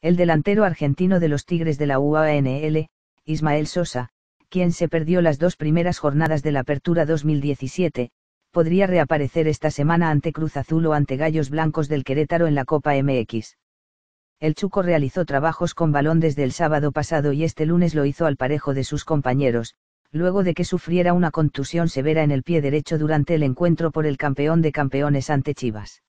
El delantero argentino de los Tigres de la UANL, Ismael Sosa, quien se perdió las dos primeras jornadas de la Apertura 2017, podría reaparecer esta semana ante Cruz Azul o ante Gallos Blancos del Querétaro en la Copa MX. El Chuco realizó trabajos con balón desde el sábado pasado y este lunes lo hizo al parejo de sus compañeros, luego de que sufriera una contusión severa en el pie derecho durante el encuentro por el campeón de campeones ante Chivas.